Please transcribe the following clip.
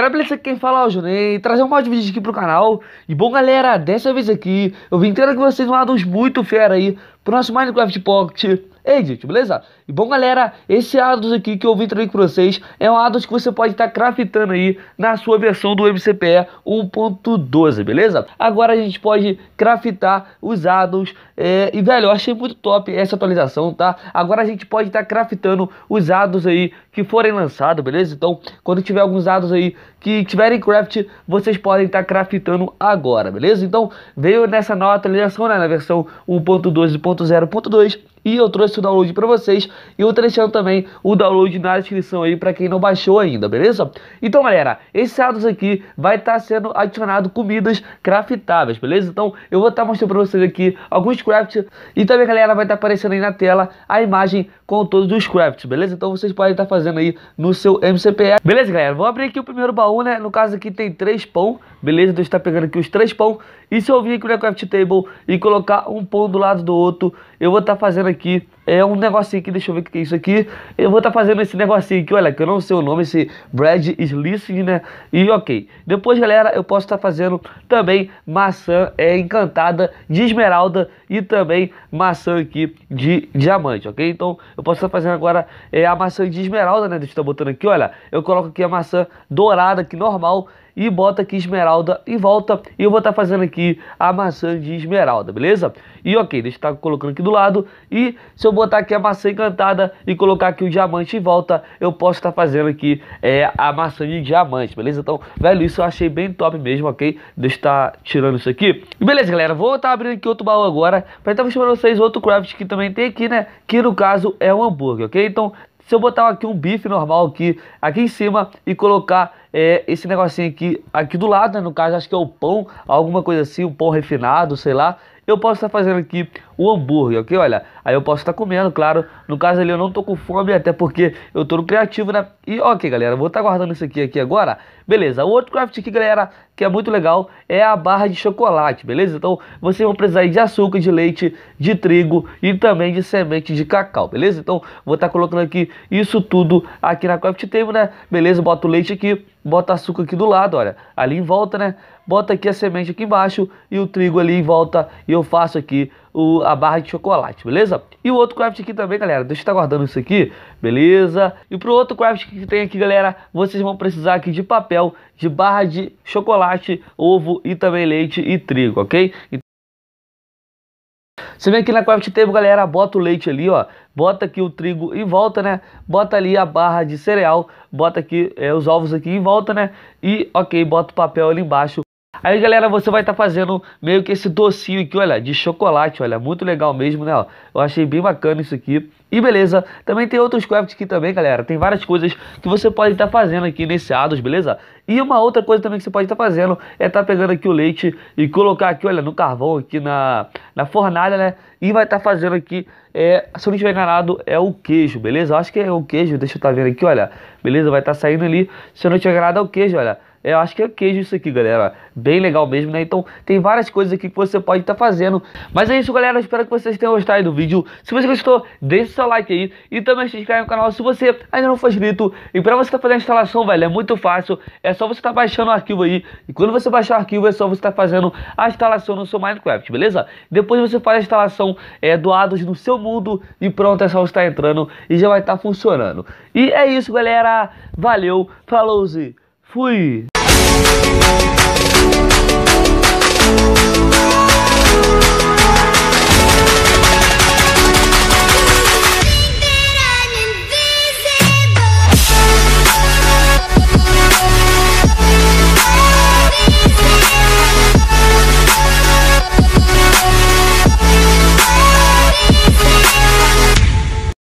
Galera, beleza? Quem fala é o Junei, trazer um mais vídeo aqui pro canal. E bom, galera, dessa vez aqui, eu vim tendo com vocês um lado muito fera aí pro nosso Minecraft Pocket Ei, gente, beleza? E bom, galera, esse ADOS aqui que eu vim trazer para vocês é um ADOS que você pode estar tá craftando aí na sua versão do MCPE 1.12, beleza? Agora a gente pode craftar os ADOS é... e, velho, eu achei muito top essa atualização, tá? Agora a gente pode estar tá craftando os ADOS aí que forem lançados, beleza? Então, quando tiver alguns ADOS aí que tiverem craft, vocês podem estar tá craftando agora, beleza? Então, veio nessa nova atualização, né, na versão 1.12.0.2 e eu trouxe o download para vocês e vou deixando também o download na descrição aí para quem não baixou ainda, beleza? Então, galera, esse sábado aqui vai estar tá sendo adicionado comidas craftáveis, beleza? Então, eu vou estar tá mostrando para vocês aqui alguns crafts e também, galera, vai estar tá aparecendo aí na tela a imagem com todos os crafts, beleza? Então, vocês podem estar tá fazendo aí no seu MCPE. Beleza, galera? Vou abrir aqui o primeiro baú, né? No caso aqui tem três pão beleza? Eu então estar tá pegando aqui os três pão. E se eu vir aqui no Craft Table e colocar um pão do lado do outro, eu vou estar tá fazendo aqui é um negocinho aqui, deixa eu ver o que é isso aqui. Eu vou estar tá fazendo esse negocinho aqui, olha, que eu não sei o nome, esse Brad Slicing, né? E ok. Depois, galera, eu posso estar tá fazendo também maçã é, encantada de esmeralda e também maçã aqui de diamante, ok? Então, eu posso estar tá fazendo agora é, a maçã de esmeralda, né? Deixa eu estar tá botando aqui, olha. Eu coloco aqui a maçã dourada que normal e bota aqui esmeralda e volta. E eu vou estar tá fazendo aqui a maçã de esmeralda, beleza? E ok, deixa eu estar tá colocando aqui do lado. E se eu botar aqui a maçã encantada e colocar aqui o diamante em volta, eu posso estar tá fazendo aqui é, a maçã de diamante, beleza? Então, velho, isso eu achei bem top mesmo, ok? Deixa eu estar tá tirando isso aqui. E beleza, galera, vou estar tá abrindo aqui outro baú agora para estar mostrando pra então vocês outro craft que também tem aqui, né? Que no caso é um hambúrguer, ok? Então, se eu botar aqui um bife normal aqui, aqui em cima e colocar é, esse negocinho aqui, aqui do lado, né, no caso acho que é o pão, alguma coisa assim, um pão refinado, sei lá. Eu posso estar fazendo aqui o hambúrguer, ok? Olha, aí eu posso estar comendo, claro. No caso ali eu não tô com fome, até porque eu tô no criativo, né? E ok, galera, vou estar guardando isso aqui, aqui agora. Beleza, o outro craft aqui, galera, que é muito legal, é a barra de chocolate, beleza? Então vocês vão precisar de açúcar, de leite, de trigo e também de semente de cacau, beleza? Então vou estar tá colocando aqui isso tudo aqui na Craft Table, né? Beleza, bota o leite aqui, bota açúcar aqui do lado, olha, ali em volta, né? Bota aqui a semente aqui embaixo e o trigo ali em volta e eu faço aqui o, a barra de chocolate, beleza? E o outro craft aqui também, galera, deixa eu estar tá guardando isso aqui, beleza? E pro outro craft que tem aqui, galera, vocês vão precisar aqui de papel, de barra de chocolate, ovo e também leite e trigo, ok? Então, você vem aqui na Craft Table, galera, bota o leite ali, ó. Bota aqui o trigo em volta, né? Bota ali a barra de cereal, bota aqui é, os ovos aqui em volta, né? E, ok, bota o papel ali embaixo Aí, galera, você vai estar tá fazendo meio que esse docinho aqui, olha, de chocolate, olha, muito legal mesmo, né? Eu achei bem bacana isso aqui. E beleza, também tem outros crafts aqui também, galera. Tem várias coisas que você pode estar tá fazendo aqui nesse Ados, beleza? E uma outra coisa também que você pode estar tá fazendo é estar tá pegando aqui o leite e colocar aqui, olha, no carvão aqui na, na fornalha, né? E vai estar tá fazendo aqui, é, se eu não estiver enganado, é o queijo, beleza? Eu acho que é o queijo, deixa eu estar tá vendo aqui, olha. Beleza, vai estar tá saindo ali, se eu não estiver enganado é o queijo, olha. Eu acho que é queijo isso aqui, galera. Bem legal mesmo, né? Então tem várias coisas aqui que você pode estar tá fazendo. Mas é isso, galera. espero que vocês tenham gostado do vídeo. Se você gostou, deixe seu like aí. E também se inscreve no canal se você ainda não for inscrito. E pra você estar tá fazendo a instalação, velho, é muito fácil. É só você estar tá baixando o arquivo aí. E quando você baixar o arquivo, é só você estar tá fazendo a instalação no seu Minecraft, beleza? Depois você faz a instalação é, do ADOS no seu mundo. E pronto, é só você estar tá entrando e já vai estar tá funcionando. E é isso, galera. Valeu, falou-se. Fui! Thank you